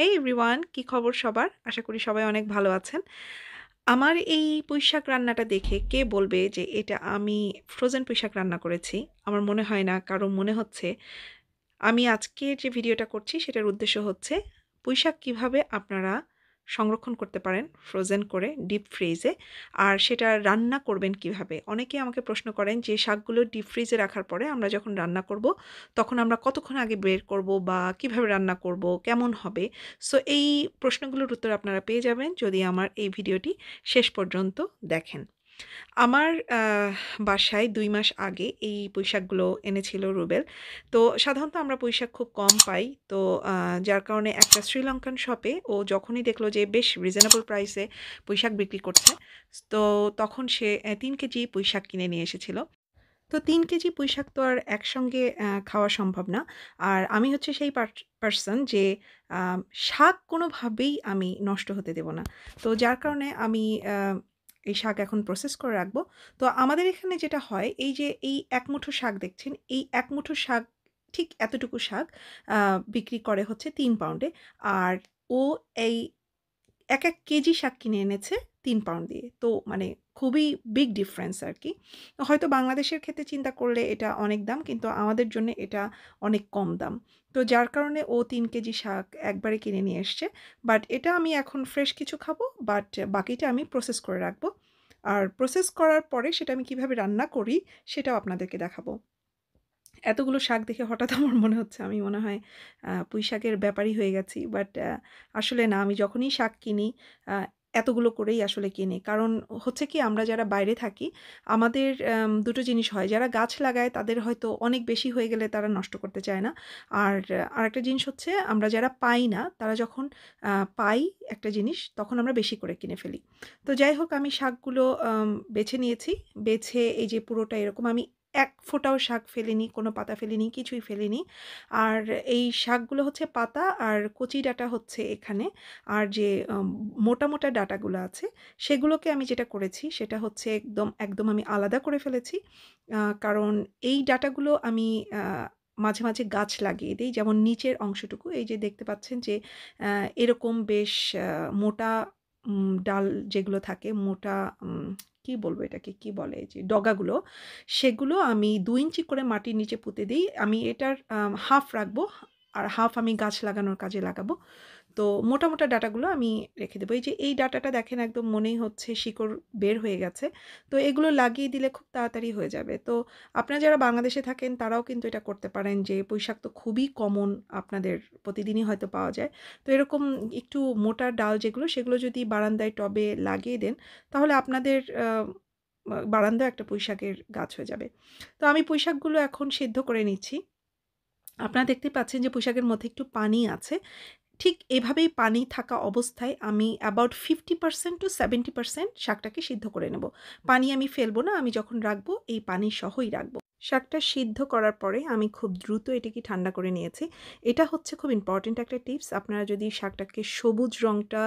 হেই everyone কি খবর সবার আশা করি সবাই অনেক ভালো আছেন আমার এই পুঁইশাক রান্নাটা দেখে কে বলবে যে এটা আমি ফ্রোজেন পুঁইশাক রান্না করেছি আমার মনে হয় না কারণ মনে হচ্ছে আমি আজকে যে ভিডিওটা করছি সেটার উদ্দেশ্য হচ্ছে পুঁইশাক কিভাবে আপনারা সংরক্ষণ করতে পারেন ফ্রোজেন করে ডিপ ফ্রিজে আর সেটা রান্না করবেন কিভাবে অনেকে আমাকে প্রশ্ন করেন যে শাকগুলো ডিপ ফ্রিজে রাখার পরে আমরা যখন রান্না করব তখন আমরা কতক্ষণ আগে বের করব বা কিভাবে রান্না করব কেমন হবে সো এই প্রশ্নগুলোর উত্তর আপনারা পেয়ে যাবেন যদি আমার এই ভিডিওটি শেষ পর্যন্ত দেখেন আমার বাসায় দুই মাস আগে এই পুঁইশাকগুলো এনেছিল রুবেল তো সাধারণত আমরা পুঁইশাক খুব কম পাই তো যার কারণে একটা শ্রীলঙ্কান শপে ও যখনই দেখলো যে বেশ রিজনেবল প্রাইসে পুঁইশাক বিক্রি করছে তো তখন সে তিন কেজি পুঁইশাক কিনে নিয়ে এসেছিল তো তিন কেজি পুঁইশাক তো আর একসঙ্গে খাওয়া সম্ভব না আর আমি হচ্ছে সেই পার্সন যে শাক কোনোভাবেই আমি নষ্ট হতে দেব না তো যার কারণে আমি এই শাক এখন প্রসেস করে রাখবো তো আমাদের এখানে যেটা হয় এই যে এই এক মুঠো শাক দেখছেন এই এক মুঠো শাক ঠিক এতটুকু শাক বিক্রি করে হচ্ছে তিন পাউন্ডে আর ও এই এক এক কেজি শাক কিনে এনেছে তিন পাউন্ড দিয়ে তো মানে খুবই বিগ ডিফারেন্স আর কি হয়তো বাংলাদেশের ক্ষেত্রে চিন্তা করলে এটা অনেক দাম কিন্তু আমাদের জন্য এটা অনেক কম দাম তো যার কারণে ও তিন কেজি শাক একবারে কিনে নিয়ে এসছে বাট এটা আমি এখন ফ্রেশ কিছু খাবো বাট বাকিটা আমি প্রসেস করে রাখবো আর প্রসেস করার পরে সেটা আমি কিভাবে রান্না করি সেটাও আপনাদেরকে দেখাবো এতগুলো শাক দেখে হঠাৎ আমার মনে হচ্ছে আমি মনে হয় পুঁই শাকের ব্যাপারই হয়ে গেছি বাট আসলে না আমি যখনই শাক কিনি এতগুলো করেই আসলে কিনি কারণ হচ্ছে কি আমরা যারা বাইরে থাকি আমাদের দুটো জিনিস হয় যারা গাছ লাগায় তাদের হয়তো অনেক বেশি হয়ে গেলে তারা নষ্ট করতে চায় না আর আরেকটা জিনিস হচ্ছে আমরা যারা পাই না তারা যখন পাই একটা জিনিস তখন আমরা বেশি করে কিনে ফেলি তো যাই হোক আমি শাকগুলো বেছে নিয়েছি বেছে এই যে পুরোটা এরকম আমি এক ফোঁটাও শাক ফেলেনি কোনো পাতা ফেলেনি কিছুই ফেলেনি আর এই শাকগুলো হচ্ছে পাতা আর কচি ডাটা হচ্ছে এখানে আর যে মোটা মোটা ডাটাগুলো আছে সেগুলোকে আমি যেটা করেছি সেটা হচ্ছে একদম একদম আমি আলাদা করে ফেলেছি কারণ এই ডাটাগুলো আমি মাঝে মাঝে গাছ লাগিয়ে দিই যেমন নিচের অংশটুকু এই যে দেখতে পাচ্ছেন যে এরকম বেশ মোটা ডাল যেগুলো থাকে মোটা কি বলবো এটাকে কি বলে যে ডগাগুলো সেগুলো আমি দু ইঞ্চি করে মাটির নিচে পুঁতে দিই আমি এটার হাফ রাখবো আর হাফ আমি গাছ লাগানোর কাজে লাগাবো তো মোটামোটা ডাটাগুলো আমি রেখে দেবো এই যে এই ডাটাটা দেখেন একদম মনেই হচ্ছে শিকড় বের হয়ে গেছে তো এগুলো লাগিয়ে দিলে খুব তাড়াতাড়ি হয়ে যাবে তো আপনারা যারা বাংলাদেশে থাকেন তারাও কিন্তু এটা করতে পারেন যে পুঁইশাক তো খুবই কমন আপনাদের প্রতিদিনই হয়তো পাওয়া যায় তো এরকম একটু মোটা ডাল যেগুলো সেগুলো যদি বারান্দায় টবে লাগিয়ে দেন তাহলে আপনাদের বারান্দা একটা পৈশাকের গাছ হয়ে যাবে তো আমি পৈশাকগুলো এখন সেদ্ধ করে নিচ্ছি আপনারা দেখতে পাচ্ছেন যে পোশাকের মধ্যে একটু পানি আছে ঠিক এভাবেই পানি থাকা অবস্থায় আমি about fifty percent to seventy percent শাকটাকে সিদ্ধ করে নেব পানি আমি ফেলবো না আমি যখন রাখবো এই পানি সহই রাখবো শাকটা সিদ্ধ করার পরে আমি খুব দ্রুত এটাকে ঠান্ডা করে নিয়েছি এটা হচ্ছে খুব ইম্পর্টেন্ট একটা টিপস আপনারা যদি শাকটাকে সবুজ রঙটা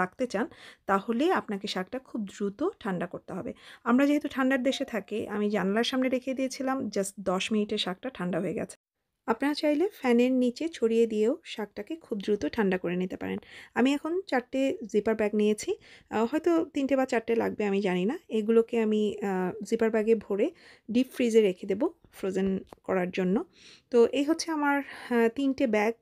রাখতে চান তাহলে আপনাকে শাকটা খুব দ্রুত ঠান্ডা করতে হবে আমরা যেহেতু ঠান্ডার দেশে থাকি আমি জানলার সামনে রেখে দিয়েছিলাম জাস্ট দশ মিনিটে শাকটা ঠান্ডা হয়ে গেছে আপনারা চাইলে ফ্যানের নিচে ছড়িয়ে দিয়েও শাকটাকে খুব দ্রুত ঠান্ডা করে নিতে পারেন আমি এখন চারটে জিপার ব্যাগ নিয়েছি হয়তো তিনটে বা চারটে লাগবে আমি জানি না এগুলোকে আমি জিপার ব্যাগে ভরে ডিপ ফ্রিজে রেখে দেবো ফ্রোজেন করার জন্য তো এই হচ্ছে আমার হ্যাঁ, তিনটে ব্যাগ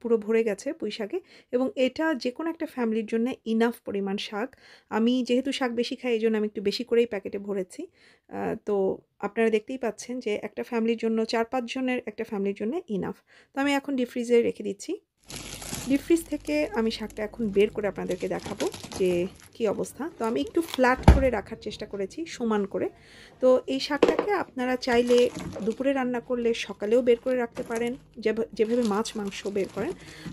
পুরো ভরে গেছে পুঁই শাকে এবং এটা যে কোনো একটা ফ্যামিলির জন্য ইনাফ পরিমাণ শাক আমি যেহেতু শাক বেশি খাই এই জন্য আমি একটু বেশি করেই প্যাকেটে ভরেছি তো আপনারা দেখতেই পাচ্ছেন যে একটা ফ্যামিলির জন্য চার পাঁচজনের একটা ফ্যামিলির জন্য ইনাফ তো আমি এখন ডিফ্রিজে রেখে দিচ্ছি ডিপ ফ্রিজ থেকে আমি শাকটা এখন বের করে আপনাদেরকে দেখাবো যে কি অবস্থা তো আমি একটু ফ্ল্যাট করে রাখার চেষ্টা করেছি সমান করে তো এই শাকটাকে আপনারা চাইলে দুপুরে রান্না করলে সকালেও বের করে রাখতে পারেন যেভাবে মাছ মাংস বের করেন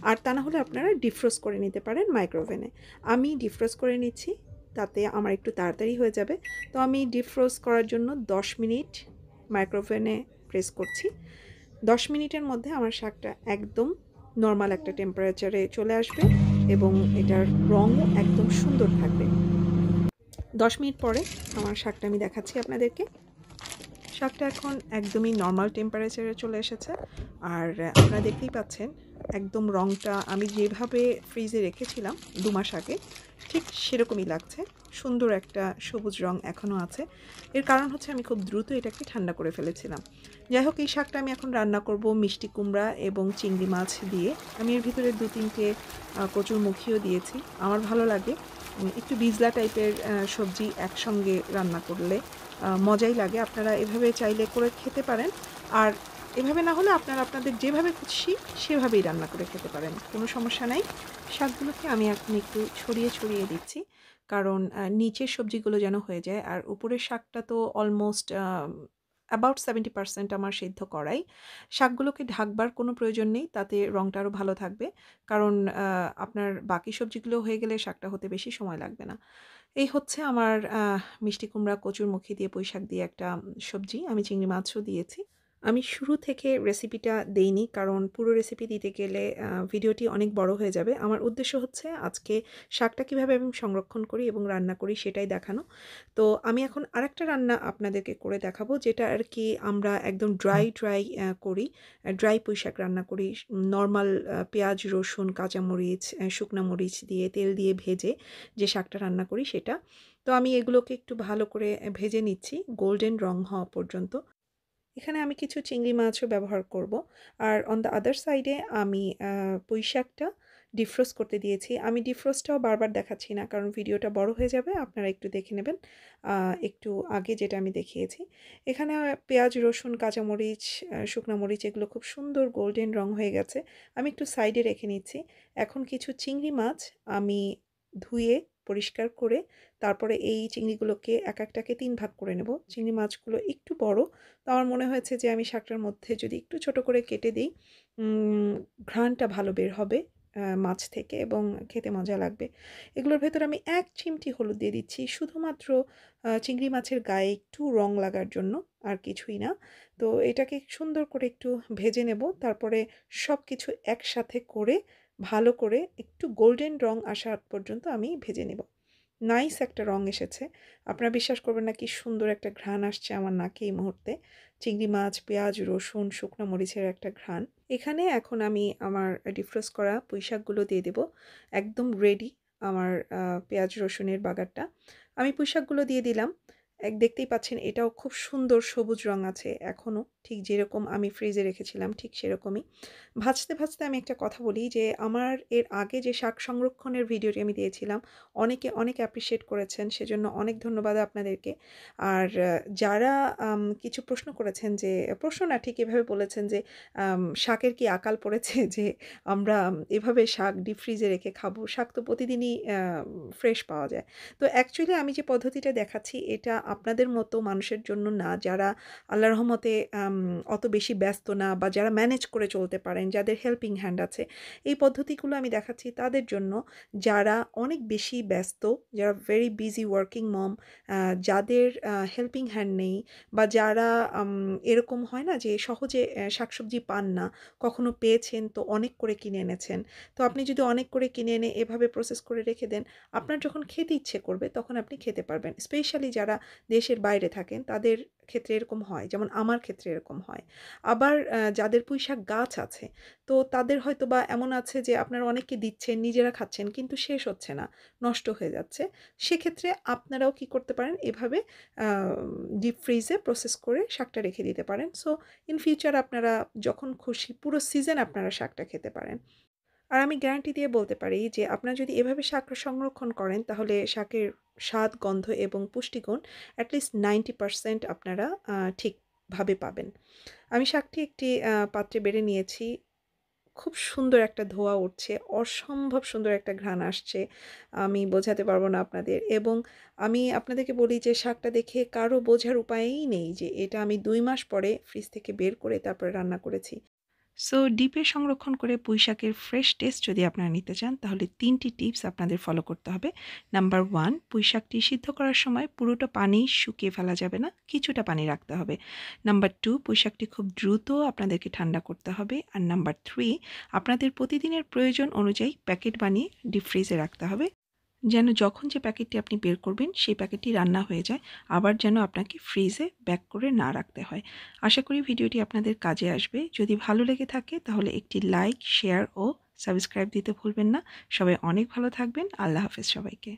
আর তা না হলে আপনারা ডিফ্রোজ করে নিতে পারেন মাইক্রোওভেনে আমি ডিফ্রোজ করে নিচ্ছি তাতে আমার একটু তাড়াতাড়ি হয়ে যাবে তো আমি ডিফ্রোজ করার জন্য 10 মিনিট মাইক্রোওভেনে প্রেস করছি 10 মিনিটের মধ্যে আমার শাকটা একদম নর্মাল একটা টেম্পারেচারে চলে আসবে এবং এটার রঙও একদম সুন্দর থাকবে দশ মিনিট পরে আমার শাকটা আমি দেখাচ্ছি আপনাদেরকে শাকটা এখন একদমই নর্মাল টেম্পারেচারে চলে এসেছে আর আপনারা দেখতেই পাচ্ছেন একদম রঙটা আমি যেভাবে ফ্রিজে রেখেছিলাম দু মাস আগে ঠিক সেরকমই লাগছে সুন্দর একটা সবুজ রং এখনও আছে এর কারণ হচ্ছে আমি খুব দ্রুত এটাকে ঠান্ডা করে ফেলেছিলাম যাই হোক এই শাকটা আমি এখন রান্না করব মিষ্টি কুমড়া এবং চিংড়ি মাছ দিয়ে আমি এর ভিতরে দু তিনটে মুখিও দিয়েছি আমার ভালো লাগে একটু বিজলা টাইপের সবজি একসঙ্গে রান্না করলে মজাই লাগে আপনারা এভাবে চাইলে করে খেতে পারেন আর এভাবে না হলে আপনারা আপনাদের যেভাবে খুশি সেভাবেই রান্না করে খেতে পারেন কোনো সমস্যা নাই শাকগুলোকে আমি এখন একটু ছড়িয়ে ছড়িয়ে দিচ্ছি কারণ নিচের সবজিগুলো যেন হয়ে যায় আর উপরের শাকটা তো অলমোস্ট অ্যাবাউট সেভেন্টি পার্সেন্ট আমার সিদ্ধ করাই শাকগুলোকে ঢাকবার কোনো প্রয়োজন নেই তাতে রঙটা আরও ভালো থাকবে কারণ আপনার বাকি সবজিগুলো হয়ে গেলে শাকটা হতে বেশি সময় লাগবে না এই হচ্ছে আমার মিষ্টি কুমড়া কচুর মুখি দিয়ে পুঁই শাক দিয়ে একটা সবজি আমি চিংড়ি মাছও দিয়েছি আমি শুরু থেকে রেসিপিটা দেইনি কারণ পুরো রেসিপি দিতে গেলে ভিডিওটি অনেক বড় হয়ে যাবে আমার উদ্দেশ্য হচ্ছে আজকে শাকটা কীভাবে আমি সংরক্ষণ করি এবং রান্না করি সেটাই দেখানো তো আমি এখন আরেকটা রান্না আপনাদেরকে করে দেখাবো যেটা আর কি আমরা একদম ড্রাই ড্রাই করি ড্রাই পুঁই শাক রান্না করি নর্মাল পেঁয়াজ রসুন কাঁচামরিচ শুকনা মরিচ দিয়ে তেল দিয়ে ভেজে যে শাকটা রান্না করি সেটা তো আমি এগুলোকে একটু ভালো করে ভেজে নিচ্ছি গোল্ডেন রং হওয়া পর্যন্ত এখানে আমি কিছু চিংড়ি মাছও ব্যবহার করব আর অন দ্য আদার সাইডে আমি পুঁই ডিফ্রোস্ট করতে দিয়েছি আমি ডিফ্রোস্টটাও বারবার দেখাচ্ছি না কারণ ভিডিওটা বড় হয়ে যাবে আপনারা একটু দেখে নেবেন একটু আগে যেটা আমি দেখিয়েছি এখানে পেঁয়াজ রসুন কাঁচামরিচ শুকনো মরিচ এগুলো খুব সুন্দর গোল্ডেন রং হয়ে গেছে আমি একটু সাইডে রেখে নিচ্ছি এখন কিছু চিংড়ি মাছ আমি ধুয়ে পরিষ্কার করে তারপরে এই চিংড়িগুলোকে এক একটাকে তিন ভাগ করে নেব চিংড়ি মাছগুলো একটু বড় তো আমার মনে হয়েছে যে আমি শাকটার মধ্যে যদি একটু ছোট করে কেটে দিই ঘ্রাণটা ভালো বের হবে মাছ থেকে এবং খেতে মজা লাগবে এগুলোর ভেতর আমি এক চিমটি হলুদ দিয়ে দিচ্ছি শুধুমাত্র চিংড়ি মাছের গায়ে একটু রং লাগার জন্য আর কিছুই না তো এটাকে সুন্দর করে একটু ভেজে নেব তারপরে সব কিছু একসাথে করে ভালো করে একটু গোল্ডেন রং আসা পর্যন্ত আমি ভেজে নেব নাইস একটা রং এসেছে আপনারা বিশ্বাস করবেন না কি সুন্দর একটা ঘ্রাণ আসছে আমার নাকে এই মুহূর্তে চিংড়ি মাছ পেঁয়াজ রসুন শুকনো মরিচের একটা ঘ্রাণ এখানে এখন আমি আমার ডিফ্রোস করা পুঁইশাকগুলো দিয়ে দেব একদম রেডি আমার পেঁয়াজ রসুনের বাগারটা আমি পুঁইশাকগুলো দিয়ে দিলাম এক দেখতেই পাচ্ছেন এটাও খুব সুন্দর সবুজ রং আছে এখনও ঠিক যেরকম আমি ফ্রিজে রেখেছিলাম ঠিক সেরকমই ভাজতে ভাজতে আমি একটা কথা বলি যে আমার এর আগে যে শাক সংরক্ষণের ভিডিওটি আমি দিয়েছিলাম অনেকে অনেক অ্যাপ্রিসিয়েট করেছেন সেজন্য অনেক ধন্যবাদ আপনাদেরকে আর যারা কিছু প্রশ্ন করেছেন যে প্রশ্ন না ঠিক এভাবে বলেছেন যে শাকের কি আকাল পড়েছে যে আমরা এভাবে শাক ডিপ ফ্রিজে রেখে খাবো শাক তো প্রতিদিনই ফ্রেশ পাওয়া যায় তো অ্যাকচুয়ালি আমি যে পদ্ধতিটা দেখাচ্ছি এটা আপনাদের মতো মানুষের জন্য না যারা আল্লাহ রহমতে অত বেশি ব্যস্ত না বা যারা ম্যানেজ করে চলতে পারেন যাদের হেল্পিং হ্যান্ড আছে এই পদ্ধতিগুলো আমি দেখাচ্ছি তাদের জন্য যারা অনেক বেশি ব্যস্ত যারা ভেরি বিজি ওয়ার্কিং মম যাদের হেল্পিং হ্যান্ড নেই বা যারা এরকম হয় না যে সহজে শাকসবজি পান না কখনো পেয়েছেন তো অনেক করে কিনে এনেছেন তো আপনি যদি অনেক করে কিনে এনে এভাবে প্রসেস করে রেখে দেন আপনার যখন খেতে ইচ্ছে করবে তখন আপনি খেতে পারবেন স্পেশালি যারা দেশের বাইরে থাকেন তাদের ক্ষেত্রে এরকম হয় যেমন আমার ক্ষেত্রে এরকম হয় আবার যাদের পুঁইশাক গাছ আছে তো তাদের হয়তো বা এমন আছে যে আপনারা অনেককে দিচ্ছেন নিজেরা খাচ্ছেন কিন্তু শেষ হচ্ছে না নষ্ট হয়ে যাচ্ছে সেক্ষেত্রে আপনারাও কি করতে পারেন এভাবে ডিপ ফ্রিজে প্রসেস করে শাকটা রেখে দিতে পারেন সো ইন ফিউচার আপনারা যখন খুশি পুরো সিজন আপনারা শাকটা খেতে পারেন আর আমি গ্যারান্টি দিয়ে বলতে পারি যে আপনারা যদি এভাবে শাক সংরক্ষণ করেন তাহলে শাকের স্বাদ গন্ধ এবং পুষ্টিগুণ অ্যাটলিস্ট নাইনটি পারসেন্ট আপনারা ঠিকভাবে পাবেন আমি শাকটি একটি পাত্রে বেড়ে নিয়েছি খুব সুন্দর একটা ধোয়া উঠছে অসম্ভব সুন্দর একটা ঘ্রাণ আসছে আমি বোঝাতে পারবো না আপনাদের এবং আমি আপনাদেরকে বলি যে শাকটা দেখে কারো বোঝার উপায়ই নেই যে এটা আমি দুই মাস পরে ফ্রিজ থেকে বের করে তারপরে রান্না করেছি সো ডিপে সংরক্ষণ করে পুঁইশাকের ফ্রেশ টেস্ট যদি আপনারা নিতে চান তাহলে তিনটি টিপস আপনাদের ফলো করতে হবে নাম্বার ওয়ান পুঁইশাকটি সিদ্ধ করার সময় পুরোটা পানি শুকিয়ে ফেলা যাবে না কিছুটা পানি রাখতে হবে নাম্বার টু পুঁইশাকটি খুব দ্রুত আপনাদেরকে ঠান্ডা করতে হবে আর নাম্বার থ্রি আপনাদের প্রতিদিনের প্রয়োজন অনুযায়ী প্যাকেট বানিয়ে ডিপ ফ্রিজে রাখতে হবে যেন যখন যে প্যাকেটটি আপনি বের করবেন সেই প্যাকেটটি রান্না হয়ে যায় আবার যেন আপনাকে ফ্রিজে ব্যাক করে না রাখতে হয় আশা করি ভিডিওটি আপনাদের কাজে আসবে যদি ভালো লেগে থাকে তাহলে একটি লাইক শেয়ার ও সাবস্ক্রাইব দিতে ভুলবেন না সবাই অনেক ভালো থাকবেন আল্লাহ হাফেজ সবাইকে